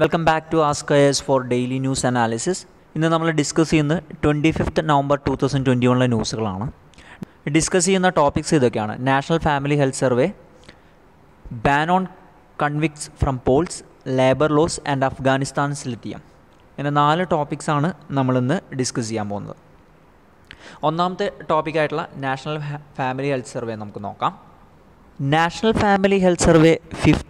welcome back to ask S for daily news analysis ഇന്ന് നമ്മൾ discuss ചെയ്യുന്നത് twenty fifth November two thousand twenty വണിലെ ന്യൂസുകളാണ് discuss ചെയ്യുന്ന ടോപ്പിക്സ് ഇതൊക്കെയാണ് national family health survey ban on convicts from polls labour laws and Afghanistan lithium ഇങ്ങനെ നാല് ടോപ്പിക്സാണ് നമ്മളിന്ന് ഡിസ്കസ് ചെയ്യാൻ പോകുന്നത് ഒന്നാമത്തെ ടോപ്പിക്കായിട്ടുള്ള നാഷണൽ ഫാമിലി ഹെൽത്ത് സർവേ നമുക്ക് നോക്കാം national family health survey fifth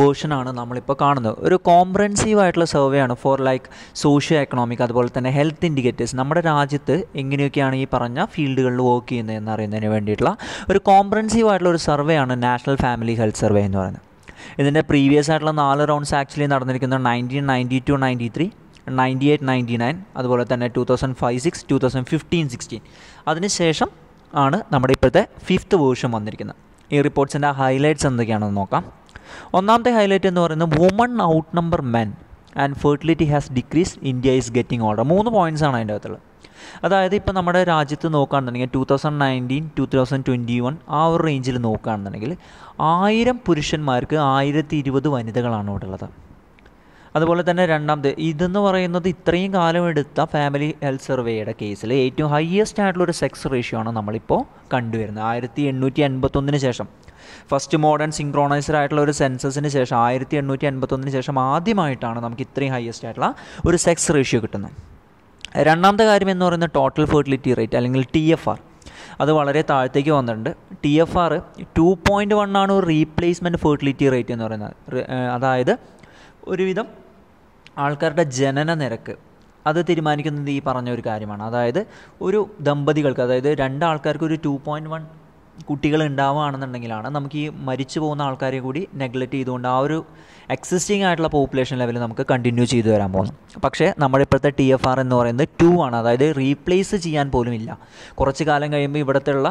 വേർഷനാണ് നമ്മളിപ്പോൾ കാണുന്നത് ഒരു കോംപ്രഹെൻസീവ് ആയിട്ടുള്ള സർവേയാണ് ഫോർ ലൈക്ക് സോഷ്യോ എക്കണോമിക് അതുപോലെ തന്നെ ഹെൽത്ത് ഇൻഡിക്കേറ്റേഴ്സ് നമ്മുടെ രാജ്യത്ത് എങ്ങനെയൊക്കെയാണ് ഈ പറഞ്ഞ ഫീൽഡുകളിൽ വർക്ക് ചെയ്യുന്നത് എന്നറിയുന്നതിന് വേണ്ടിയിട്ടുള്ള ഒരു കോംപ്രഹെൻസീവ് ആയിട്ടുള്ള ഒരു സർവേയാണ് നാഷണൽ ഫാമിലി ഹെൽത്ത് സർവേ എന്ന് പറയുന്നത് ഇതിൻ്റെ പ്രീവിയസ് ആയിട്ടുള്ള നാല് റൗണ്ട്സ് ആക്ച്വലി നടന്നിരിക്കുന്നത് nineteen ninety two ninety three ninety eight ninety nine അതുപോലെ തന്നെ two thousand five six two thousand fifteen sixteen അതിനുശേഷം ആണ് നമ്മുടെ ഇപ്പോഴത്തെ ഫിഫ്ത്ത് വേർഷൻ വന്നിരിക്കുന്നത് ഈ റിപ്പോർട്ട്സിൻ്റെ ഹൈലൈറ്റ്സ് എന്തൊക്കെയാണെന്ന് നോക്കാം ഒന്നാമത്തെ ഹൈലൈറ്റ് എന്ന് പറയുന്നത് women outnumber men and fertility has decrease India is getting older മൂന്ന് പോയിൻറ്റ്സ് ആണ് അതിൻ്റെ അകത്തുള്ളത് അതായത് ഇപ്പോൾ നമ്മുടെ രാജ്യത്ത് നോക്കുകയാണെന്നുണ്ടെങ്കിൽ two thousand nineteen two thousand twenty one ആ ഒരു റേഞ്ചിൽ നോക്കുകയാണെന്നുണ്ടെങ്കിൽ ആയിരം പുരുഷന്മാർക്ക് ആയിരത്തി ഇരുപത് വനിതകളാണ് ഇവിടെ ഉള്ളത് അതുപോലെ തന്നെ രണ്ടാമത് ഇതെന്ന് പറയുന്നത് ഇത്രയും കാലം എടുത്ത ഫാമിലി ഹെൽത്ത് സർവേയുടെ കേസിൽ ഏറ്റവും ഹയസ്റ്റ് ആയിട്ടുള്ള ഒരു സെക്സ് റേഷ്യോ ആണ് നമ്മളിപ്പോൾ കണ്ടുവരുന്നത് ആയിരത്തി എണ്ണൂറ്റി എൺപത്തൊന്നിന് ശേഷം ഫസ്റ്റ് മോഡേൺ സിംഗ്രോണൈസർ ആയിട്ടുള്ള ഒരു സെൻസസിന് ശേഷം ആയിരത്തി എണ്ണൂറ്റി അൻപത്തൊന്നിന് ശേഷം ആദ്യമായിട്ടാണ് നമുക്ക് ഇത്രയും ഹയസ്റ്റ് ആയിട്ടുള്ള ഒരു സെക്സ് റേഷ്യോ കിട്ടുന്നത് രണ്ടാമത്തെ കാര്യം എന്ന് പറയുന്നത് ടോട്ടൽ ഫെർട്ടിലിറ്റി റേറ്റ് അല്ലെങ്കിൽ ടി എഫ് ആർ അത് വളരെ താഴത്തേക്ക് വന്നിട്ടുണ്ട് T F R two point one ആണ് ഒരു റീപ്ലേസ്മെൻറ്റ് ഫെർട്ടിലിറ്റി റേറ്റ് എന്ന് പറയുന്നത് അതായത് ഒരുവിധം ആൾക്കാരുടെ ജനന നിരക്ക് അത് തീരുമാനിക്കുന്നത് ഈ പറഞ്ഞ ഒരു കാര്യമാണ് അതായത് ഒരു ദമ്പതികൾക്ക് അതായത് രണ്ട് ആൾക്കാർക്ക് ഒരു ടു പോയിൻറ്റ് വൺ കുട്ടികൾ ഉണ്ടാവുകയാണെന്നുണ്ടെങ്കിലാണ് നമുക്ക് ഈ മരിച്ചു പോകുന്ന ആൾക്കാരെ കൂടി നെഗ്ലക്റ്റ് ചെയ്തുകൊണ്ട് ആ ഒരു എക്സിസ്റ്റിംഗ് ആയിട്ടുള്ള പോപ്പുലേഷൻ ലെവൽ നമുക്ക് കണ്ടിന്യൂ ചെയ്തു വരാൻ പോകുന്നു പക്ഷേ നമ്മുടെ ഇപ്പോഴത്തെ ടി എഫ് ആർ എന്ന് പറയുന്നത് ടു ആണ് അതായത് റീപ്ലേസ് ചെയ്യാൻ പോലും ഇല്ല കുറച്ച് കാലം കഴിയുമ്പോൾ ഉള്ള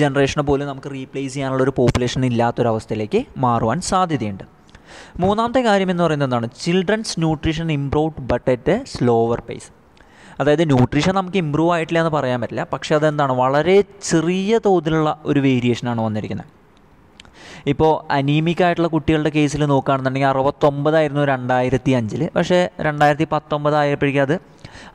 ജനറേഷനെ പോലും നമുക്ക് റീപ്ലേസ് ചെയ്യാനുള്ള ഒരു പോപ്പുലേഷൻ ഇല്ലാത്തൊരവസ്ഥയിലേക്ക് മാറുവാൻ സാധ്യതയുണ്ട് മൂന്നാമത്തെ കാര്യം എന്ന് പറയുന്നത് എന്താണ് children's nutrition improve but at a slower pace അതായത് ന്യൂട്രീഷൻ നമുക്ക് ഇമ്പ്രൂവ് ആയിട്ടില്ല എന്ന് പറയാൻ പറ്റില്ല പക്ഷേ അതെന്താണ് വളരെ ചെറിയ തോതിലുള്ള ഒരു വേരിയേഷനാണ് വന്നിരിക്കുന്നത് ഇപ്പോൾ അനീമിക് ആയിട്ടുള്ള കുട്ടികളുടെ കേസിൽ നോക്കുകയാണെന്നുണ്ടെങ്കിൽ അറുപത്തൊമ്പതായിരുന്നു രണ്ടായിരത്തി അഞ്ചിൽ പക്ഷേ രണ്ടായിരത്തി പത്തൊമ്പതായപ്പോഴേക്കും അത്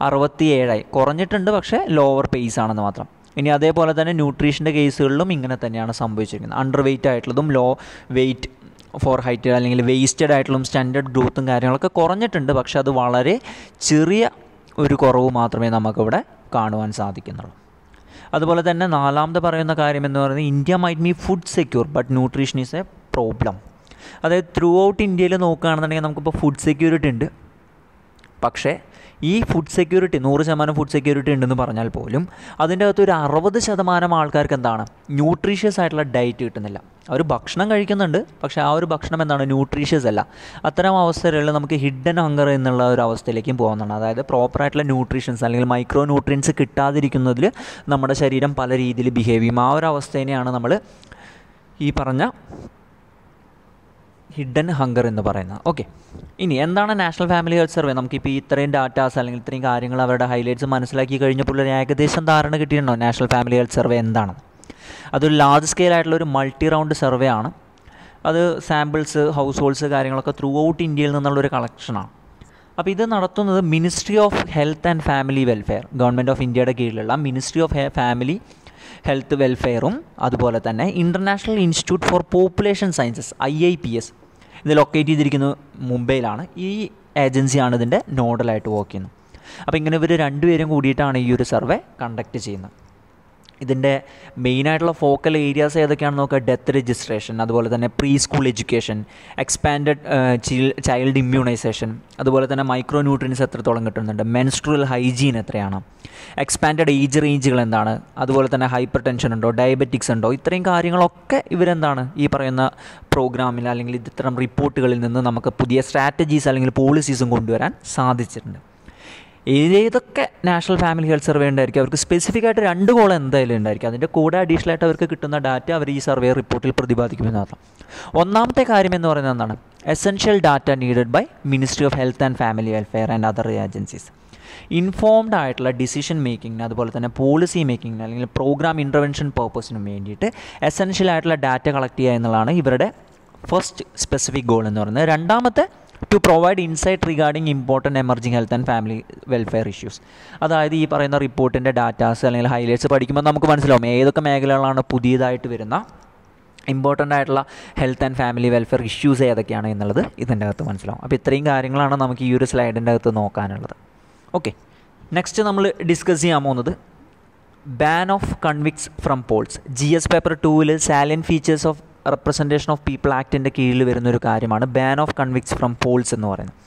അറുപത്തി ഏഴായി കുറഞ്ഞിട്ടുണ്ട് പക്ഷേ ലോവർ പേസ് ആണെന്ന് മാത്രം ഇനി അതേപോലെ തന്നെ ന്യൂട്രീഷൻ്റെ കേസുകളിലും ഇങ്ങനെ തന്നെയാണ് സംഭവിച്ചിരിക്കുന്നത് അണ്ടർ വെയ്റ്റ് ആയിട്ടുള്ളതും ലോ വെയ്റ്റ് ഫോർ ഹൈറ്റ് അല്ലെങ്കിൽ വേസ്റ്റഡ് ആയിട്ടുള്ളതും സ്റ്റാൻഡേർഡ് ഗ്രോത്തും കാര്യങ്ങളൊക്കെ കുറഞ്ഞിട്ടുണ്ട് പക്ഷേ അത് വളരെ ചെറിയ ഒരു കുറവ് മാത്രമേ നമുക്കിവിടെ കാണുവാൻ സാധിക്കുന്നുള്ളൂ അതുപോലെ തന്നെ നാലാമത് പറയുന്ന കാര്യം എന്ന് പറയുന്നത് India might be food secure but nutrition is a problem അതായത് ത്രൂ ഔട്ട് ഇന്ത്യയിൽ നോക്കുകയാണെന്നുണ്ടെങ്കിൽ നമുക്കിപ്പോൾ ഫുഡ് സെക്യൂരിറ്റി ഉണ്ട് പക്ഷേ ഈ ഫുഡ് സെക്യൂരിറ്റി നൂറ് ശതമാനം ഫുഡ് സെക്യൂരിറ്റി ഉണ്ടെന്ന് പറഞ്ഞാൽ പോലും അതിൻ്റെ അകത്ത് ഒരു അറുപത് ശതമാനം ആൾക്കാർക്ക് എന്താണ് ന്യൂട്രീഷ്യസ് ആയിട്ടുള്ള ഡയറ്റ് കിട്ടുന്നില്ല അവർ ഭക്ഷണം കഴിക്കുന്നുണ്ട് പക്ഷേ ആ ഒരു ഭക്ഷണം എന്താണ് ന്യൂട്രീഷ്യസ് അല്ല അത്തരം അവസരങ്ങളിൽ നമുക്ക് ഹിഡൻ ഹങ്കർ എന്നുള്ള ഒരു അവസ്ഥയിലേക്കും പോകുന്നതാണ് അതായത് പ്രോപ്പറായിട്ടുള്ള ന്യൂട്രീഷൻസ് അല്ലെങ്കിൽ മൈക്രോ ന്യൂട്രിയൻസ് കിട്ടാതിരിക്കുന്നതിൽ നമ്മുടെ ശരീരം പല രീതിയിൽ ബിഹേവ് ചെയ്യും ആ ഒരു അവസ്ഥേനെയാണ് നമ്മൾ ഈ പറഞ്ഞ ഹിഡൻ ഹങ്കർ എന്ന് പറയുന്നത് ഓക്കെ ഇനി എന്താണ് നാഷണൽ ഫാമിലി ഹെൽത്ത് സർവേ നമുക്കിപ്പോൾ ഇത്രയും ഡാറ്റാസ് അല്ലെങ്കിൽ ഇത്രയും കാര്യങ്ങൾ അവരുടെ ഹൈലൈറ്റ്സ് മനസ്സിലാക്കി കഴിഞ്ഞപ്പോൾ ഒരു ഏകദേശം ധാരണ കിട്ടിയിട്ടുണ്ടോ നാഷണൽ ഫാമിലി ഹെൽത്ത് സർവേ എന്താണ് അതൊരു ലാർജ് സ്കെയിൽ ആയിട്ടുള്ള ഒരു മൾട്ടി റൗണ്ട് സർവേ ആണ് അത് സാമ്പിൾസ് ഹൗസ് ഹോൾഡ്സ് കാര്യങ്ങളൊക്കെ ത്രൂ ഔട്ട് ഇന്ത്യയിൽ നിന്നുള്ളൊരു കളക്ഷനാണ് അപ്പോൾ ഇത് നടത്തുന്നത് ministry of health and family welfare government of ഇന്ത്യയുടെ കീഴിലുള്ള മിനിസ്ട്രി ഓഫ് ഫാമിലി ഹെൽത്ത് വെൽഫെയറും അതുപോലെ തന്നെ international institute for population sciences I I P S ഇത് ലൊക്കേറ്റ് ചെയ്തിരിക്കുന്നത് മുംബൈയിലാണ് ഈ ഏജൻസിയാണ് ഇതിൻ്റെ നോഡലായിട്ട് വർക്ക് ചെയ്യുന്നത് അപ്പോൾ ഇങ്ങനെ ഇവർ രണ്ടുപേരും കൂടിയിട്ടാണ് ഈ ഒരു സർവേ കണ്ടക്ട് ചെയ്യുന്നത് ഇതിൻ്റെ മെയിനായിട്ടുള്ള ഫോക്കൽ ഏരിയാസ് ഏതൊക്കെയാണെന്ന് നോക്കുക ഡെത്ത് രജിസ്ട്രേഷൻ അതുപോലെ തന്നെ preschool education expanded child immunisation അതുപോലെ തന്നെ മൈക്രോ ന്യൂട്രിയൻസ് എത്രത്തോളം കിട്ടുന്നുണ്ട് മെൻസ്ട്രൽ ഹൈജീൻ എത്രയാണ് എക്സ്പാൻഡഡ് ഏജ് റേഞ്ചുകൾ എന്താണ് അതുപോലെ തന്നെ ഹൈപ്പർ ടെൻഷൻ ഉണ്ടോ ഡയബറ്റിക്സ് ഉണ്ടോ ഇത്രയും കാര്യങ്ങളൊക്കെ ഇവരെന്താണ് ഈ പറയുന്ന പ്രോഗ്രാമിൽ അല്ലെങ്കിൽ ഇത്തരം റിപ്പോർട്ടുകളിൽ നിന്ന് നമുക്ക് പുതിയ സ്ട്രാറ്റജീസ് അല്ലെങ്കിൽ പോളിസീസും കൊണ്ടുവരാൻ സാധിച്ചിട്ടുണ്ട് ഏതൊക്കെ നാഷണൽ ഫാമിലി ഹെൽത്ത് സർവേ ഉണ്ടായിരിക്കും അവർക്ക് സ്പെസിഫിക് ആയിട്ട് രണ്ട് കോളം എന്തായാലും ഉണ്ടായിരിക്കും അതിൻ്റെ കൂടെ അഡീഷണൽ ആയിട്ട് അവർക്ക് കിട്ടുന്ന ഡാറ്റ അവർ ഈ സർവേ റിപ്പോർട്ടിൽ എന്നാണ് ഒന്നാമത്തെ കാര്യം എന്ന് പറയുന്നത് എന്താണ് essential data needed by ministry of health and family welfare and other agencies informed ആയിട്ടുള്ള ഡിസിഷൻ മേക്കിങ്ങിന് അതുപോലെ തന്നെ പോളിസി മേക്കിങ്ങിന് അല്ലെങ്കിൽ പ്രോഗ്രാം ഇൻ്റർവെൻഷൻ പർപ്പസിനും വേണ്ടിയിട്ട് എസെൻഷ്യൽ ആയിട്ടുള്ള ഡാറ്റ കളക്ട് ചെയ്യുക എന്നുള്ളതാണ് ഇവരുടെ ഫസ്റ്റ് സ്പെസിഫിക് ഗോൾ എന്ന് പറയുന്നത് രണ്ടാമത്തെ to provide insight regarding important emerging health and family welfare issues അതായത് ഈ പറയുന്ന റിപ്പോർട്ടിൻ്റെ ഡാറ്റാസ് അല്ലെങ്കിൽ ഹൈലൈറ്റ്സ് പഠിക്കുമ്പോൾ നമുക്ക് മനസ്സിലാവും ഏതൊക്കെ മേഖലകളാണ് പുതിയതായിട്ട് വരുന്ന ഇമ്പോർട്ടൻ്റ് ആയിട്ടുള്ള health and family welfare issues ഏതൊക്കെയാണ് എന്നുള്ളത് ഇതിൻ്റെ അകത്ത് മനസ്സിലാവും അപ്പോൾ ഇത്രയും കാര്യങ്ങളാണ് നമുക്ക് ഈ ഒരു സ്ലൈഡിൻ്റെ അകത്ത് നോക്കാനുള്ളത് ഓക്കെ നെക്സ്റ്റ് നമ്മൾ ഡിസ്കസ് ചെയ്യാൻ പോകുന്നത് ban of convicts from polls G S paper ടൂവിൽ salient features of representation of people ആക്ടിൻ്റെ കീഴിൽ വരുന്നൊരു കാര്യമാണ് ban of convicts from polls എന്ന് പറയുന്നത്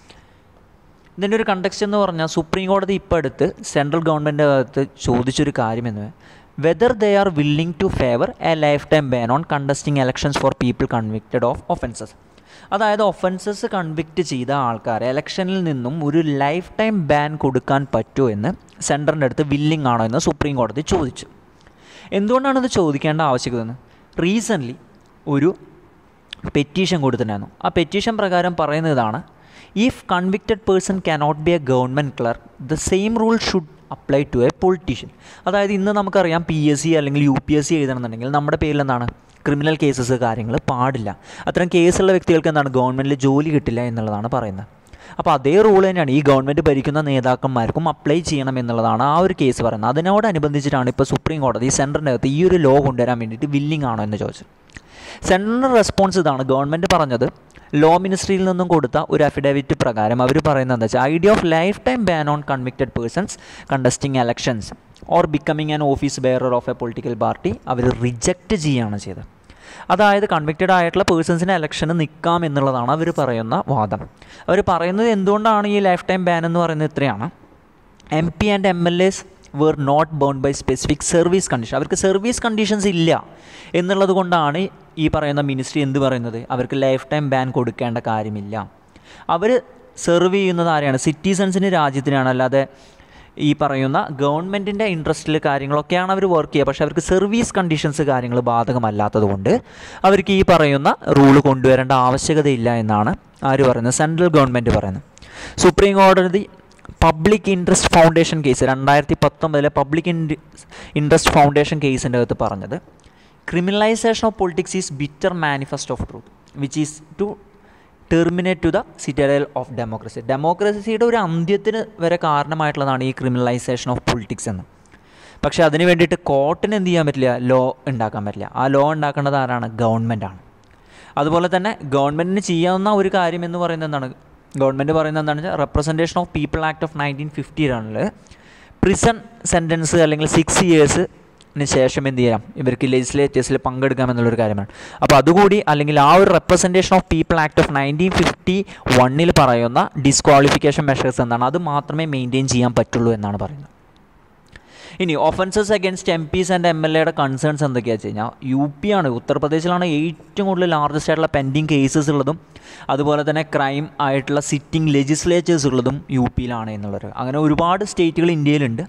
ഇതിൻ്റെ ഒരു കണ്ടക്സ്റ്റ് എന്ന് പറഞ്ഞാൽ സുപ്രീം കോടതി ഇപ്പോൾ അടുത്ത് സെൻട്രൽ ഗവൺമെൻറ് അകത്ത് ചോദിച്ചൊരു കാര്യം എന്ന് whether they are willing to favour a lifetime ban on contesting elections for people convicted of offences അതായത് ഒഫൻസസ് കൺവിക്റ്റ് ചെയ്ത ആൾക്കാരെ ഇലക്ഷനിൽ നിന്നും ഒരു ലൈഫ് ടൈം ബാൻ കൊടുക്കാൻ പറ്റുമോ എന്ന് സെൻറ്ററിൻ്റെ അടുത്ത് വില്ലിംഗ് ആണോ എന്ന് സുപ്രീം കോടതി ചോദിച്ചു എന്തുകൊണ്ടാണ് ഇത് ചോദിക്കേണ്ട ആവശ്യകത റീസെൻ്റ്ലി ഒരു പെറ്റീഷൻ കൊടുത്തിട്ടുണ്ടായിരുന്നു ആ പെറ്റീഷൻ പ്രകാരം പറയുന്ന ഇതാണ് if convicted person cannot be a government clerk the same rule should apply to a politician അതായത് ഇന്ന് നമുക്കറിയാം പി എസ് സി അല്ലെങ്കിൽ യു പി എസ് സി എഴുതണമെന്നുണ്ടെങ്കിൽ നമ്മുടെ പേരിൽ എന്താണ് ക്രിമിനൽ കേസസ് കാര്യങ്ങൾ പാടില്ല അത്തരം കേസുള്ള വ്യക്തികൾക്ക് എന്താണ് ഗവൺമെൻറ്റിൽ ജോലി കിട്ടില്ല എന്നുള്ളതാണ് പറയുന്നത് അപ്പോൾ അതേ റൂൾ തന്നെയാണ് ഈ ഗവൺമെൻറ് ഭരിക്കുന്ന നേതാക്കന്മാർക്കും അപ്ലൈ ചെയ്യണം എന്നുള്ളതാണ് ആ ഒരു കേസ് പറയുന്നത് അതിനോടനുബന്ധിച്ചിട്ടാണ് ഇപ്പോൾ സുപ്രീം കോടതി സെൻറ്ററിൻ്റെ അകത്ത് ഈ ഒരു ലോ കൊണ്ടുവരാൻ വേണ്ടിയിട്ട് വില്ലിംഗ് ആണോ എന്ന് ചോദിച്ചത് സെൻട്രൽ റെസ്പോൺസ് ഇതാണ് ഗവൺമെൻറ് പറഞ്ഞത് ലോ മിനിസ്ട്രിയിൽ നിന്നും കൊടുത്ത ഒരു അഫിഡവിറ്റ് പ്രകാരം അവർ പറയുന്നത് എന്താ വെച്ചാൽ idea of lifetime ban on convicted persons contesting elections or becoming an office bearer of a political party അവർ റിജക്റ്റ് ചെയ്യുകയാണ് ചെയ്തത് അതായത് കൺവിക്റ്റഡ് ആയിട്ടുള്ള പേഴ്സൺസിന് എലക്ഷന് നിൽക്കാം എന്നുള്ളതാണ് അവർ പറയുന്ന വാദം അവർ പറയുന്നത് എന്തുകൊണ്ടാണ് ഈ ലൈഫ് ടൈം ബാൻ എന്ന് പറയുന്നത് ഇത്രയാണ് M P and M L S were not bound by specific service condition അവർക്ക് സർവീസ് കണ്ടീഷൻസ് ഇല്ല എന്നുള്ളത് കൊണ്ടാണ് ഈ പറയുന്ന മിനിസ്ട്രി എന്ത് പറയുന്നത് അവർക്ക് ലൈഫ് ടൈം ബാൻ കൊടുക്കേണ്ട കാര്യമില്ല അവർ സെർവ് ചെയ്യുന്നത് ആരെയാണ് സിറ്റിസൺസിന് രാജ്യത്തിനാണ് അല്ലാതെ ഈ പറയുന്ന ഗവൺമെൻറ്റിൻ്റെ ഇൻട്രസ്റ്റിൽ കാര്യങ്ങളൊക്കെയാണ് അവർ വർക്ക് ചെയ്യുക പക്ഷേ അവർക്ക് സർവീസ് കണ്ടീഷൻസ് കാര്യങ്ങൾ ബാധകമല്ലാത്തതുകൊണ്ട് അവർക്ക് ഈ പറയുന്ന റൂള് കൊണ്ടുവരേണ്ട ആവശ്യകതയില്ല എന്നാണ് ആര് പറയുന്നത് സെൻട്രൽ ഗവൺമെൻറ് പറയുന്നത് സുപ്രീം കോടതി പബ്ലിക് ഇൻട്രസ്റ്റ് ഫൗണ്ടേഷൻ കേസ് രണ്ടായിരത്തി പത്തൊമ്പതിലെ പബ്ലിക് ഇൻട്രസ്റ്റ് ഫൗണ്ടേഷൻ കേസിൻ്റെ അകത്ത് പറഞ്ഞത് criminalisation of politics is bitter manifesto of truth which is to terminate to the citadel of democracy ഡെമോക്രസിയുടെ ഒരു അന്ത്യത്തിന് വരെ കാരണമായിട്ടുള്ളതാണ് ഈ ക്രിമിനലൈസേഷൻ ഓഫ് പൊളിറ്റിക്സ് എന്ന് പക്ഷേ അതിന് വേണ്ടിയിട്ട് കോർട്ടിന് എന്ത് ചെയ്യാൻ പറ്റില്ല ലോ ഉണ്ടാക്കാൻ പറ്റില്ല ആ ലോ ഉണ്ടാക്കേണ്ടത് ആരാണ് ഗവൺമെൻറ്റാണ് അതുപോലെ തന്നെ ഗവൺമെൻറ്റിന് ചെയ്യാവുന്ന ഒരു കാര്യം എന്ന് പറയുന്നത് എന്താണ് ഗവൺമെൻറ് പറയുന്നത് എന്താണെന്ന് വെച്ചാൽ representation of people act of nineteen fifty ഫിഫ്റ്റിയിലാണല്ലോ പ്രിസൺ സെൻറ്റൻസ് അല്ലെങ്കിൽ സിക്സ് ഇയേഴ്സ് ശേഷം എന്ത് ചെയ്യാം ഇവർക്ക് ലെജിസ്ലേറ്റേഴ്സിൽ പങ്കെടുക്കാമെന്നുള്ളൊരു കാര്യമാണ് അപ്പോൾ അതുകൂടി അല്ലെങ്കിൽ ആ ഒരു representation of people act of nineteen fifty വണ്ണിൽ പറയുന്ന ഡിസ്ക്വാളിഫിക്കേഷൻ മെഷേഴ്സ് എന്താണ് അത് മാത്രമേ മെയിൻറ്റെയിൻ ചെയ്യാൻ പറ്റുള്ളൂ എന്നാണ് പറയുന്നത് ഇനി offences against MPs and M L എയുടെ കൺസേൺസ് എന്തൊക്കെയാണെന്ന് വെച്ച് കഴിഞ്ഞാൽ യു പി ആണ് ഉത്തർപ്രദേശിലാണ് ഏറ്റവും കൂടുതൽ ലാർജസ്റ്റ് ആയിട്ടുള്ള പെൻഡിങ് കേസസ് ഉള്ളതും അതുപോലെ തന്നെ ക്രൈം ആയിട്ടുള്ള സിറ്റിംഗ് ലെജിസ്ലേച്ചേഴ്സ് ഉള്ളതും യു പിയിലാണ് എന്നുള്ളത് അങ്ങനെ ഒരുപാട് സ്റ്റേറ്റുകൾ ഇന്ത്യയിലുണ്ട്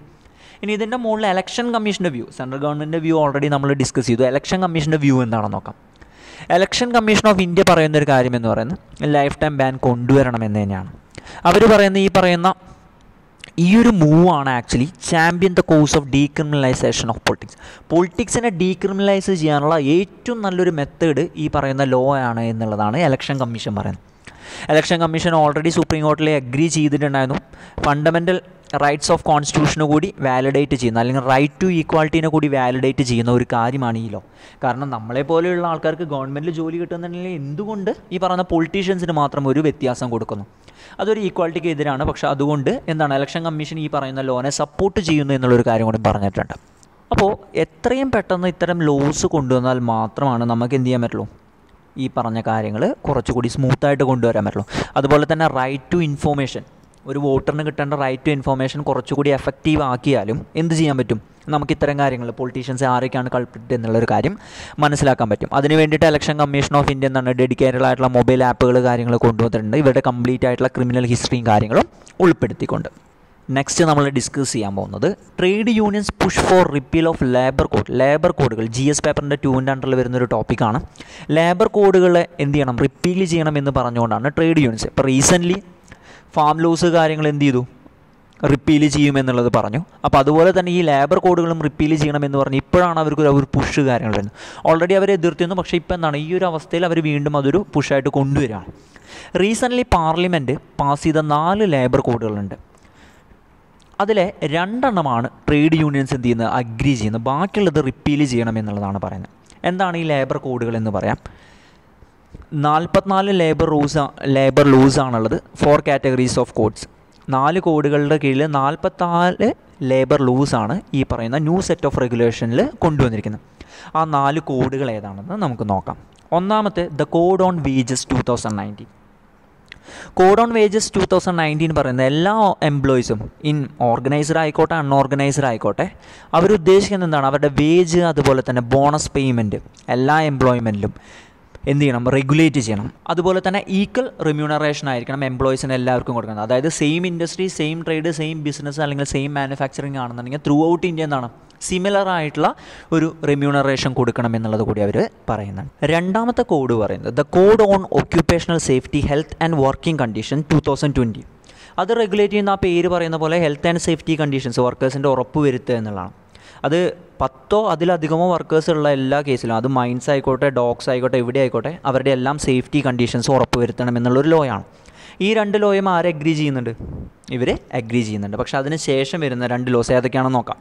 ഇനി ഇതിൻ്റെ മുകളിൽ ഇലക്ഷൻ കമ്മീഷൻ്റെ വ്യൂ സെൻട്രൽ ഗവൺമെൻറ്റിൻ്റെ വ്യൂ ഓൾറെഡി നമ്മൾ ഡിസ്കസ് ചെയ്തു ഇലക്ഷൻ കമ്മീഷൻ്റെ വ്യൂ എന്താണെന്ന് നോക്കാം ഇലക്ഷൻ കമ്മീഷൻ ഓഫ് ഇന്ത്യ പറയുന്ന ഒരു കാര്യം എന്ന് പറയുന്നത് ലൈഫ് ടൈം ബാൻ കൊണ്ടുവരണം എന്ന് തന്നെയാണ് അവർ പറയുന്ന ഈ പറയുന്ന ഈ ഒരു മൂവാണ് actually champion the cause of decriminalisation of politics പൊളിറ്റിക്സിനെ ഡീക്രിമിനലൈസ് ചെയ്യാനുള്ള ഏറ്റവും നല്ലൊരു മെത്തേഡ് ഈ പറയുന്ന ലോ ആണ് എന്നുള്ളതാണ് ഇലക്ഷൻ കമ്മീഷൻ പറയുന്നത് ഇലക്ഷൻ കമ്മീഷൻ ഓൾറെഡി സുപ്രീം കോർട്ടിൽ അഗ്രി ചെയ്തിട്ടുണ്ടായിരുന്നു ഫണ്ടമെൻ്റൽ റൈറ്റ്സ് ഓഫ് കോൺസ്റ്റിറ്റ്യൂഷനെ കൂടി വാലിഡേറ്റ് ചെയ്യുന്ന അല്ലെങ്കിൽ റൈറ്റ് ടു ഈക്വാലിറ്റീനെ കൂടി വാലിഡേറ്റ് ചെയ്യുന്ന ഒരു കാര്യമാണ് ഈ ലോ കാരണം നമ്മളെ പോലെയുള്ള ആൾക്കാർക്ക് ഗവൺമെൻറ്റിൽ ജോലി കിട്ടുന്നുണ്ടെങ്കിൽ എന്തുകൊണ്ട് ഈ പറയുന്ന പൊളിറ്റീഷ്യൻസിന് മാത്രം ഒരു വ്യത്യാസം കൊടുക്കുന്നു അതൊരു ഈക്വാളിറ്റിക്ക് എതിരാണ് പക്ഷേ അതുകൊണ്ട് എന്താണ് ഇലക്ഷൻ കമ്മീഷൻ ഈ പറയുന്ന ലോനെ സപ്പോർട്ട് ചെയ്യുന്നു എന്നുള്ളൊരു കാര്യം കൂടി പറഞ്ഞിട്ടുണ്ട് അപ്പോൾ എത്രയും പെട്ടെന്ന് ഇത്തരം ലോസ് കൊണ്ടുവന്നാൽ മാത്രമാണ് നമുക്ക് എന്ത് ചെയ്യാൻ പറ്റുള്ളൂ ഈ പറഞ്ഞ കാര്യങ്ങൾ കുറച്ചുകൂടി സ്മൂത്തായിട്ട് കൊണ്ടുവരാൻ പറ്റുള്ളൂ അതുപോലെ തന്നെ റൈറ്റ് ടു ഇൻഫോർമേഷൻ ഒരു വോട്ടറിന് കിട്ടേണ്ട റൈറ്റ് ടു ഇൻഫോർമേഷൻ കുറച്ചുകൂടി എഫക്റ്റീവ് ആക്കിയാലും എന്ത് ചെയ്യാൻ പറ്റും നമുക്ക് ഇത്തരം കാര്യങ്ങൾ പൊളിറ്റീഷ്യൻസ് ആരൊക്കെയാണ് കൾപ്പിറ്റ് എന്നുള്ളൊരു കാര്യം മനസ്സിലാക്കാൻ പറ്റും അതിന് വേണ്ടിയിട്ട് ഇലക്ഷൻ കമ്മീഷൻ ഓഫ് ഇന്ത്യ എന്നാണ് ഡെഡിക്കേറ്റഡ് ആയിട്ടുള്ള മൊബൈൽ ആപ്പുകൾ കാര്യങ്ങൾ കൊണ്ടുവന്നിട്ടുണ്ട് ഇവരുടെ കംപ്ലീറ്റ് ആയിട്ടുള്ള ക്രിമിനൽ ഹിസ്റ്ററിയും കാര്യങ്ങളും ഉൾപ്പെടുത്തിക്കൊണ്ട് നെക്സ്റ്റ് നമ്മൾ ഡിസ്കസ് ചെയ്യാൻ പോകുന്നത് trade unions push for repeal of labour code labour കോഡുകൾ ജി എസ് പേപ്പറിൻ്റെ ടൂവിൻ്റെ അണ്ടറിൽ വരുന്നൊരു ടോപ്പിക്കാണ് ലേബർ കോഡുകളെ എന്ത് ചെയ്യണം റിപ്പീൽ ചെയ്യണം എന്ന് പറഞ്ഞുകൊണ്ടാണ് ട്രേഡ് യൂണിയൻസ് ഇപ്പോൾ റീസെൻ്റ്ലി ഫാം ലൂസ് കാര്യങ്ങൾ എന്ത് ചെയ്തു റിപ്പീൽ ചെയ്യുമെന്നുള്ളത് പറഞ്ഞു അപ്പോൾ അതുപോലെ തന്നെ ഈ ലേബർ കോഡുകളും റിപ്പീൽ ചെയ്യണമെന്ന് പറഞ്ഞ് ഇപ്പോഴാണ് അവർക്ക് ഒരു പുഷ് കാര്യങ്ങൾ വരുന്നത് ഓൾറെഡി അവർ എതിർത്തിരുന്നു പക്ഷേ ഇപ്പോൾ എന്താണ് ഈ ഒരു അവസ്ഥയിൽ അവർ വീണ്ടും അതൊരു പുഷായിട്ട് കൊണ്ടുവരികയാണ് റീസെൻ്റ്ലി പാർലമെൻറ്റ് പാസ് ചെയ്ത നാല് ലേബർ കോഡുകളുണ്ട് അതിലെ രണ്ടെണ്ണമാണ് ട്രേഡ് യൂണിയൻസ് എന്ത് ചെയ്യുന്നത് അഗ്രി ചെയ്യുന്നത് ബാക്കിയുള്ളത് റിപ്പീൽ ചെയ്യണം എന്നുള്ളതാണ് പറയുന്നത് എന്താണ് ഈ ലേബർ കോഡുകൾ എന്ന് പറയാം നാൽപ്പത്തിനാല് ലേബർ റൂസ് ലേബർ ലൂസ് ആണുള്ളത് ഫോർ കാറ്റഗറീസ് ഓഫ് കോഡ്സ് നാല് കോഡുകളുടെ കീഴിൽ നാൽപ്പത്തിനാല് ലേബർ ലൂസ് ആണ് ഈ പറയുന്ന ന്യൂ സെറ്റ് ഓഫ് റെഗുലേഷനിൽ കൊണ്ടുവന്നിരിക്കുന്നത് ആ നാല് കോഡുകൾ ഏതാണെന്ന് നമുക്ക് നോക്കാം ഒന്നാമത്തെ the code on wages two thousand nineteen code on wages two thousand nineteen പറയുന്ന എല്ലാ എംപ്ലോയീസും ഇൻ ഓർഗനൈസ്ഡ് ആയിക്കോട്ടെ അൺഓർഗനൈസ്ഡ് ആയിക്കോട്ടെ അവരുദ്ദേശിക്കുന്നത് എന്താണ് അവരുടെ വേജ് അതുപോലെ തന്നെ ബോണസ് പേയ്മെൻറ്റ് എല്ലാ എംപ്ലോയ്മെൻറ്റിലും എന്ത് ചെയ്യണം റെഗുലേറ്റ് ചെയ്യണം അതുപോലെ തന്നെ ഈക്വൽ റിമ്യൂണറേഷൻ ആയിരിക്കണം എംപ്ലോയീസിന് എല്ലാവർക്കും കൊടുക്കുന്നത് അതായത് same industry same trade same business അല്ലെങ്കിൽ സെയിം മാനുഫാക്ചറിങ് ആണെന്നുണ്ടെങ്കിൽ ത്രൂ ഔട്ട് ഇന്ത്യ എന്നാണ് സിമിലർ ആയിട്ടുള്ള ഒരു റെമ്യൂണറേഷൻ കൊടുക്കണം എന്നുള്ളത് കൂടി അവർ പറയുന്നുണ്ട് രണ്ടാമത്തെ കോഡ് പറയുന്നത് the code on occupational safety health and working condition two thousand twenty അത് റെഗുലേറ്റ് ചെയ്യുന്ന ആ പേര് പറയുന്ന പോലെ ഹെൽത്ത് ആൻഡ് സേഫ്റ്റി കണ്ടീഷൻസ് വർക്കേഴ്സിൻ്റെ ഉറപ്പ് വരുത്തുക എന്നുള്ളതാണ് അത് പത്തോ അതിലധികമോ വർക്കേഴ്സ് ഉള്ള എല്ലാ കേസിലും അത് മൈൻസ് ആയിക്കോട്ടെ ഡോഗ്സ് ആയിക്കോട്ടെ എവിടെ ആയിക്കോട്ടെ അവരുടെ എല്ലാം സേഫ്റ്റി കണ്ടീഷൻസ് ഉറപ്പുവരുത്തണം എന്നുള്ളൊരു ലോയാണ് ഈ രണ്ട് ലോയും ആരെ അഗ്രി ചെയ്യുന്നുണ്ട് ഇവർ അഗ്രി ചെയ്യുന്നുണ്ട് പക്ഷേ അതിന് ശേഷം വരുന്ന രണ്ട് ലോസ് ഏതൊക്കെയാണെന്ന് നോക്കാം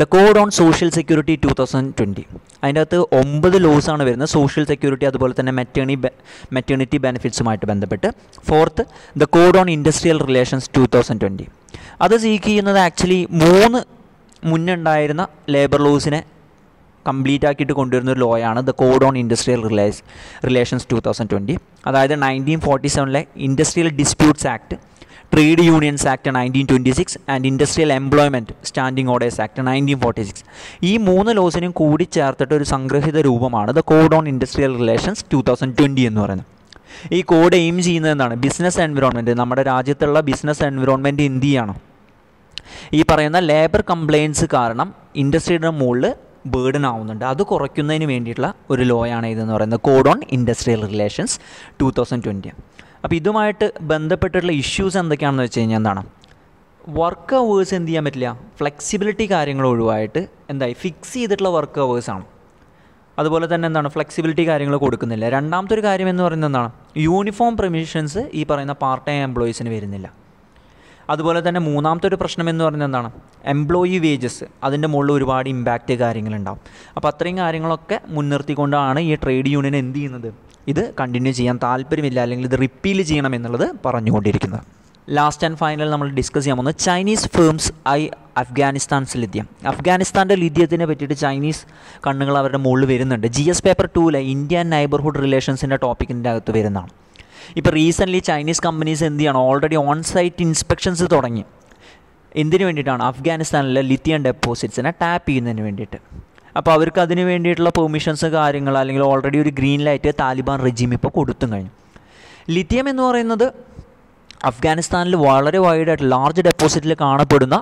the code on social security two thousand twenty അതിൻ്റെ അകത്ത് ഒമ്പത് ആണ് വരുന്നത് സോഷ്യൽ സെക്യൂരിറ്റി അതുപോലെ തന്നെ മെറ്റേണി മെറ്റേണിറ്റി ബെനിഫിറ്റ്സുമായിട്ട് ബന്ധപ്പെട്ട് fourth the code on industrial relations two thousand twenty അത് സീക്ക് ചെയ്യുന്നത് ആക്ച്വലി മൂന്ന് മുന്നുണ്ടായിരുന്ന ലേബർ ലോസിനെ കംപ്ലീറ്റ് ആക്കിയിട്ട് കൊണ്ടുവരുന്ന ഒരു ലോയാണ് ദ കോഡ് ഓൺ ഇൻഡസ്ട്രിയൽ റിലേസ് റിലേഷൻസ് ടു തൗസൻഡ് ട്വൻറ്റി അതായത് നയൻറ്റീൻ ഫോർട്ടി സെവനിലെ industrial disputes act trade unions act nineteen twenty six and industrial employment standing orders act nineteen forty six ഈ മൂന്ന് ലോസിനും കൂടി ചേർത്തിട്ട് ഒരു സംഗ്രഹിത രൂപമാണ് the code on industrial relations two thousand twenty എന്ന് പറയുന്നത് ഈ കോഡ് എയിം ചെയ്യുന്നത് എന്താണ് ബിസിനസ് എൻവിറോൺമെൻറ്റ് നമ്മുടെ രാജ്യത്തുള്ള ബിസിനസ് എൻവിറോൺമെൻറ്റ് എന്ത് ചെയ്യണം ഈ പറയുന്ന ലേബർ കംപ്ലയിൻസ് കാരണം ഇൻഡസ്ട്രിയുടെ മുകളിൽ ബേർഡൻ ആവുന്നുണ്ട് അത് കുറയ്ക്കുന്നതിന് വേണ്ടിയിട്ടുള്ള ഒരു ലോ ആണ് ഇതെന്ന് പറയുന്നത് code on industrial relations two thousand twenty അപ്പോൾ ഇതുമായിട്ട് ബന്ധപ്പെട്ടിട്ടുള്ള ഇഷ്യൂസ് എന്തൊക്കെയാണെന്ന് വെച്ച് കഴിഞ്ഞാൽ എന്താണ് വർക്ക് അവേഴ്സ് എന്ത് ചെയ്യാൻ പറ്റില്ല ഫ്ലെക്സിബിലിറ്റി കാര്യങ്ങൾ ഒഴിവായിട്ട് എന്തായി ഫിക്സ് ചെയ്തിട്ടുള്ള വർക്ക് അവേഴ്സാണ് അതുപോലെ തന്നെ എന്താണ് ഫ്ലെക്സിബിലിറ്റി കാര്യങ്ങൾ കൊടുക്കുന്നില്ല രണ്ടാമത്തെ ഒരു കാര്യം എന്ന് പറയുന്നത് എന്താണ് യൂണിഫോം പെർമിഷൻസ് ഈ പറയുന്ന പാർട്ട് ടൈം എംപ്ലോയീസിന് വരുന്നില്ല അതുപോലെ തന്നെ മൂന്നാമത്തെ ഒരു പ്രശ്നം എന്ന് പറഞ്ഞാൽ എന്താണ് എംപ്ലോയി വേജസ് അതിൻ്റെ മുകളിൽ ഒരുപാട് ഇമ്പാക്റ്റ് കാര്യങ്ങളുണ്ടാവും അപ്പോൾ അത്രയും കാര്യങ്ങളൊക്കെ മുൻനിർത്തിക്കൊണ്ടാണ് ഈ ട്രേഡ് യൂണിയൻ എന്ത് ചെയ്യുന്നത് ഇത് കണ്ടിന്യൂ ചെയ്യാൻ താല്പര്യമില്ല അല്ലെങ്കിൽ ഇത് റിപ്പീൽ ചെയ്യണം എന്നുള്ളത് പറഞ്ഞുകൊണ്ടിരിക്കുന്നത് ലാസ്റ്റ് ആൻഡ് ഫൈനൽ നമ്മൾ ഡിസ്കസ് ചെയ്യാൻ പോകുന്നത് Chinese firms eye Afghanistan's lithium അഫ്ഗാനിസ്ഥാൻ്റെ ലിഥ്യത്തിനെ പറ്റിയിട്ട് ചൈനീസ് കണ്ണുകൾ അവരുടെ മുകളിൽ വരുന്നുണ്ട് ജി എസ് പേപ്പർ ടൂലെ ഇന്ത്യൻ നൈബർഹുഡ് റിലേഷൻസിൻ്റെ ടോപ്പിക്കിൻ്റെ അകത്ത് വരുന്നതാണ് ഇപ്പോൾ റീസെൻ്റ്ലി ചൈനീസ് കമ്പനീസ് എന്ത് ചെയ്യണം ഓൾറെഡി ഓൺ സൈറ്റ് ഇൻസ്പെക്ഷൻസ് തുടങ്ങി എന്തിനു വേണ്ടിയിട്ടാണ് അഫ്ഗാനിസ്ഥാനിലെ ലിത്തിയൻ ഡെപ്പോസിറ്റ്സിനെ ടാപ്പ് ചെയ്യുന്നതിന് വേണ്ടിയിട്ട് അപ്പോൾ അവർക്ക് അതിന് വേണ്ടിയിട്ടുള്ള പെർമിഷൻസ് കാര്യങ്ങൾ അല്ലെങ്കിൽ ഓൾറെഡി ഒരു ഗ്രീൻ ലൈറ്റ് താലിബാൻ റെജിം ഇപ്പോൾ കൊടുത്തും കഴിഞ്ഞു ലിത്തിയം എന്ന് പറയുന്നത് അഫ്ഗാനിസ്ഥാനിൽ വളരെ വൈഡായിട്ട് ലാർജ് ഡെപ്പോസിറ്റിൽ കാണപ്പെടുന്ന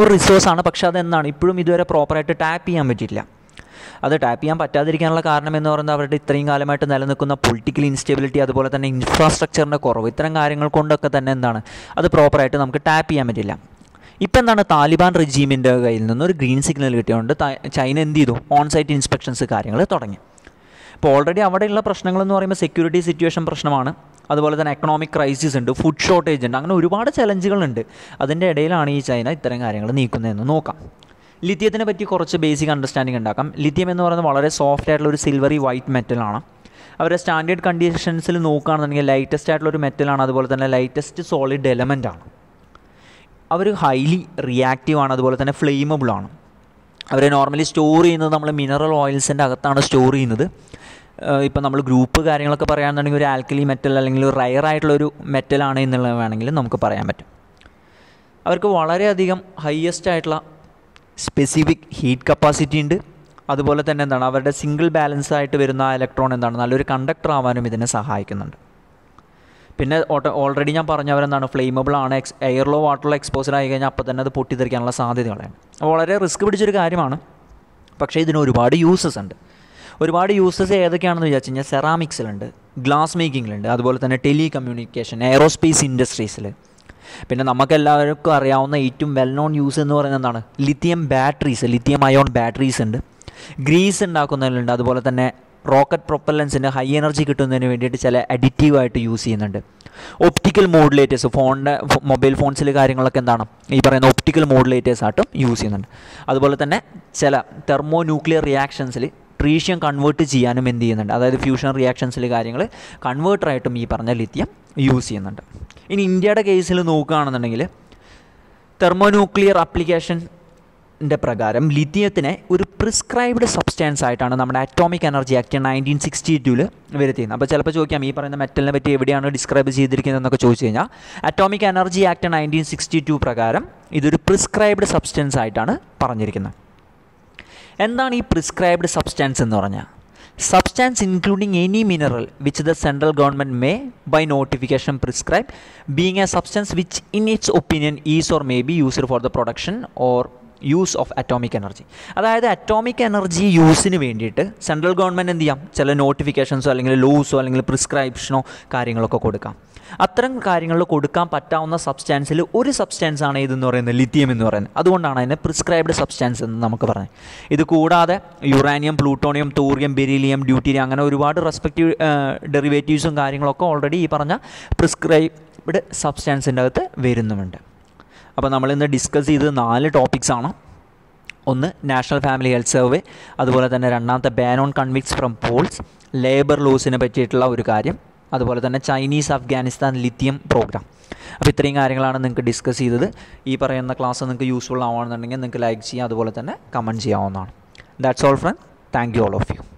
ഒരു റിസോഴ്സാണ് പക്ഷേ അതെന്താണ് ഇപ്പോഴും ഇതുവരെ പ്രോപ്പറായിട്ട് ടാപ്പ് ചെയ്യാൻ പറ്റിയിട്ടില്ല അത് ടാപ്പ് ചെയ്യാൻ പറ്റാതിരിക്കാനുള്ള കാരണം എന്ന് പറയുന്നത് അവരുടെ ഇത്രയും കാലമായിട്ട് നിലനിൽക്കുന്ന പൊളിറ്റിക്കൽ ഇൻസ്റ്റെബിലിറ്റി അതുപോലെ തന്നെ ഇൻഫ്രാസ്ട്രക്ചറിൻ്റെ കുറവ് ഇത്തരം കാര്യങ്ങൾ കൊണ്ടൊക്കെ തന്നെ എന്താണ് അത് പ്രോപ്പറായിട്ട് നമുക്ക് ടാപ്പ് ചെയ്യാൻ പറ്റില്ല ഇപ്പം എന്താണ് താലിബാൻ റെജീമിൻ്റെ കയ്യിൽ നിന്ന് ഒരു ഗ്രീൻ സിഗ്നൽ കിട്ടിയതുകൊണ്ട് ചൈന എന്ത് ചെയ്തു ഓൺ സൈറ്റ് ഇൻസ്പെക്ഷൻസ് കാര്യങ്ങൾ തുടങ്ങി ഇപ്പോൾ ഓൾറെഡി അവിടെയുള്ള പ്രശ്നങ്ങളെന്ന് പറയുമ്പോൾ സെക്യൂരിറ്റി സിറ്റുവേഷൻ പ്രശ്നമാണ് അതുപോലെ തന്നെ എക്കണോമിക് ക്രൈസിസ് ഉണ്ട് ഫുഡ് ഷോർട്ടേജ് ഉണ്ട് അങ്ങനെ ഒരുപാട് ചലഞ്ചുകളുണ്ട് അതിൻ്റെ ഇടയിലാണ് ഈ ചൈന ഇത്തരം കാര്യങ്ങൾ നീക്കുന്നതെന്ന് നോക്കാം ലിത്യത്തിനെ പറ്റി കുറച്ച് ബേസിക് അണ്ടർസ്റ്റാൻഡിങ് ഉണ്ടാക്കാം ലിത്യം എന്ന് പറയുന്നത് വളരെ സോഫ്റ്റ് ആയിട്ടുള്ള ഒരു സിൽവറി വൈറ്റ് മെറ്റലാണ് അവരുടെ സ്റ്റാൻഡേർഡ് കണ്ടീഷൻസിൽ നോക്കുകയാണെന്നുണ്ടെങ്കിൽ ലൈറ്റസ്റ്റ് ആയിട്ടുള്ള ഒരു മെറ്റലാണ് അതുപോലെ തന്നെ ലൈറ്റസ്റ്റ് സോളിഡ് എലമെൻ്റ് ആണ് അവർ ഹൈലി റിയാക്റ്റീവ് ആണ് അതുപോലെ തന്നെ ഫ്ലെയിമബിൾ ആണ് അവർ നോർമലി സ്റ്റോർ ചെയ്യുന്നത് നമ്മൾ മിനറൽ ഓയിൽസിൻ്റെ അകത്താണ് സ്റ്റോർ ചെയ്യുന്നത് ഇപ്പം നമ്മൾ ഗ്രൂപ്പ് കാര്യങ്ങളൊക്കെ പറയുകയാണെന്നുണ്ടെങ്കിൽ ഒരു ആൽക്കലി മെറ്റൽ അല്ലെങ്കിൽ ഒരു റയർ ആയിട്ടുള്ള ഒരു മെറ്റലാണ് എന്നുള്ളത് വേണമെങ്കിലും നമുക്ക് പറയാൻ പറ്റും അവർക്ക് വളരെയധികം ഹയ്യസ്റ്റ് ആയിട്ടുള്ള സ്പെസിഫിക് ഹീറ്റ് കപ്പാസിറ്റി ഉണ്ട് അതുപോലെ തന്നെ എന്താണ് അവരുടെ സിംഗിൾ ബാലൻസ് ആയിട്ട് വരുന്ന ആ ഇലക്ട്രോൺ എന്താണ് നല്ലൊരു കണ്ടക്ടർ ആവാനും ഇതിനെ സഹായിക്കുന്നുണ്ട് പിന്നെ ഓട്ടോ ഓൾറെഡി ഞാൻ പറഞ്ഞവരെന്താണ് ഫ്ലെയിമബിൾ ആണ് എക്സ് എയർലോ വാട്ടറിലോ എക്സ്പോസർ ആയി കഴിഞ്ഞാൽ അപ്പോൾ തന്നെ അത് പൊട്ടിത്തെറിക്കാനുള്ള സാധ്യതകളാണ് വളരെ റിസ്ക് പിടിച്ചൊരു കാര്യമാണ് പക്ഷേ ഇതിന് ഒരുപാട് യൂസസ് ഉണ്ട് ഒരുപാട് യൂസസ് ഏതൊക്കെയാണെന്ന് വിചാരിച്ചു കഴിഞ്ഞാൽ സെറാമിക്സിലുണ്ട് ഗ്ലാസ് മേക്കിങ്ങിലുണ്ട് അതുപോലെ തന്നെ ടെലി കമ്മ്യൂണിക്കേഷൻ എയറോസ്പേസ് ഇൻഡസ്ട്രീസിൽ പിന്നെ നമുക്കെല്ലാവർക്കും അറിയാവുന്ന ഏറ്റവും വെൽ നോൺ യൂസ് എന്ന് പറയുന്നത് എന്താണ് lithium batteries lithium ion batteries ഉണ്ട് ഗ്രീസ് ഉണ്ടാക്കുന്നതിലുണ്ട് അതുപോലെ തന്നെ റോക്കറ്റ് പ്രൊപ്പല്ലൻസിന് ഹൈ എനർജി കിട്ടുന്നതിന് വേണ്ടിയിട്ട് ചില ആയിട്ട് യൂസ് ചെയ്യുന്നുണ്ട് ഒപ്റ്റിക്കൽ മോഡുലേറ്റേഴ്സ് ഫോണിൻ്റെ മൊബൈൽ ഫോൺസിൽ കാര്യങ്ങളൊക്കെ എന്താണ് ഈ പറയുന്ന ഒപ്റ്റിക്കൽ മോഡുലേറ്റേഴ്സ് ആയിട്ടും യൂസ് ചെയ്യുന്നുണ്ട് അതുപോലെ തന്നെ ചില തെർമോ ന്യൂക്ലിയർ റിയാക്ഷൻസിൽ ട്രീഷ്യം കൺവേർട്ട് ചെയ്യാനും എന്ത് ചെയ്യുന്നുണ്ട് അതായത് ഫ്യൂഷൻ റിയാക്ഷൻസിൽ കാര്യങ്ങൾ കൺവേർട്ടറായിട്ടും ഈ പറഞ്ഞ ലിത്യം യൂസ് ചെയ്യുന്നുണ്ട് ഇനി ഇന്ത്യയുടെ കേസിൽ നോക്കുകയാണെന്നുണ്ടെങ്കിൽ തെർമോന്യൂക്ലിയർ ആപ്ലിക്കേഷൻ ൻ്റെ പ്രകാരം ലിഥിയത്തിനെ ഒരു പ്രിസ്ക്രൈബ്ഡ് സബ്സ്റ്റാൻസ് ആയിട്ടാണ് നമ്മുടെ atomic energy act nineteen sixty ടൂവിൽ വരുത്തിയിരുന്നത് അപ്പോൾ ചിലപ്പോൾ ചോദിക്കാം ഈ പറയുന്ന മെറ്റലിനെ പറ്റി എവിടെയാണ് ഡിസ്ക്രൈബ് ചെയ്തിരിക്കുന്നത് എന്നൊക്കെ ചോദിച്ചു കഴിഞ്ഞാൽ atomic energy act nineteen sixty two പ്രകാരം ഇതൊരു പ്രിസ്ക്രൈബ്ഡ് സബ്സ്റ്റൻസ് ആയിട്ടാണ് പറഞ്ഞിരിക്കുന്നത് എന്താണ് ഈ പ്രിസ്ക്രൈബ്ഡ് സബ്സ്റ്റൻസ് എന്ന് പറഞ്ഞാൽ substance including any mineral which the central government may by notification prescribe being a substance which in its opinion is or may be used for the production or use of atomic energy അതായത് atomic energy യൂസിന് വേണ്ടിയിട്ട് central government എന്ത് ചെയ്യാം ചില നോട്ടിഫിക്കേഷൻസോ അല്ലെങ്കിൽ ലോസോ അല്ലെങ്കിൽ പ്രിസ്ക്രൈപ്ഷനോ കാര്യങ്ങളൊക്കെ കൊടുക്കാം അത്തരം കാര്യങ്ങൾ കൊടുക്കാൻ പറ്റാവുന്ന സബ്സ്റ്റാൻസിൽ ഒരു സബ്സ്റ്റാൻസ് ആണ് ഇതെന്ന് പറയുന്നത് ലിത്തിയം എന്ന് പറയുന്നത് അതുകൊണ്ടാണ് അതിനെ പ്രിസ്ക്രൈബ്ഡ് സബ്സ്റ്റാൻസ് എന്ന് നമുക്ക് പറയുന്നത് ഇത് കൂടാതെ uranium plutonium thorium beryllium deuterium അങ്ങനെ ഒരുപാട് റെസ്പെക്റ്റീവ് ഡെറിവേറ്റീവ്സും കാര്യങ്ങളൊക്കെ ഓൾറെഡി ഈ പറഞ്ഞ പ്രിസ്ക്രൈബ്ഡ് സബ്സ്റ്റാൻസിൻ്റെ അകത്ത് വരുന്നുമുണ്ട് അപ്പോൾ ഇന്ന് ഡിസ്കസ് ചെയ്ത് നാല് ടോപ്പിക്സ് ആണ് ഒന്ന് നാഷണൽ ഫാമിലി ഹെൽത്ത് സർവേ അതുപോലെ തന്നെ രണ്ടാമത്തെ ban on convicts from polls labour ലോസിനെ പറ്റിയിട്ടുള്ള ഒരു കാര്യം അതുപോലെ തന്നെ ചൈനീസ് അഫ്ഗാനിസ്ഥാൻ ലിത്യം പ്രോഗ്രാം അപ്പോൾ ഇത്രയും കാര്യങ്ങളാണ് നിങ്ങൾക്ക് ഡിസ്കസ് ചെയ്തത് ഈ പറയുന്ന ക്ലാസ് നിങ്ങൾക്ക് യൂസ്ഫുൾ ആവുകയാണെന്നുണ്ടെങ്കിൽ നിങ്ങൾക്ക് ലൈക്ക് ചെയ്യാം അതുപോലെ തന്നെ കമൻറ്റ് ചെയ്യാവുന്നതാണ് that's all friend thank you all of U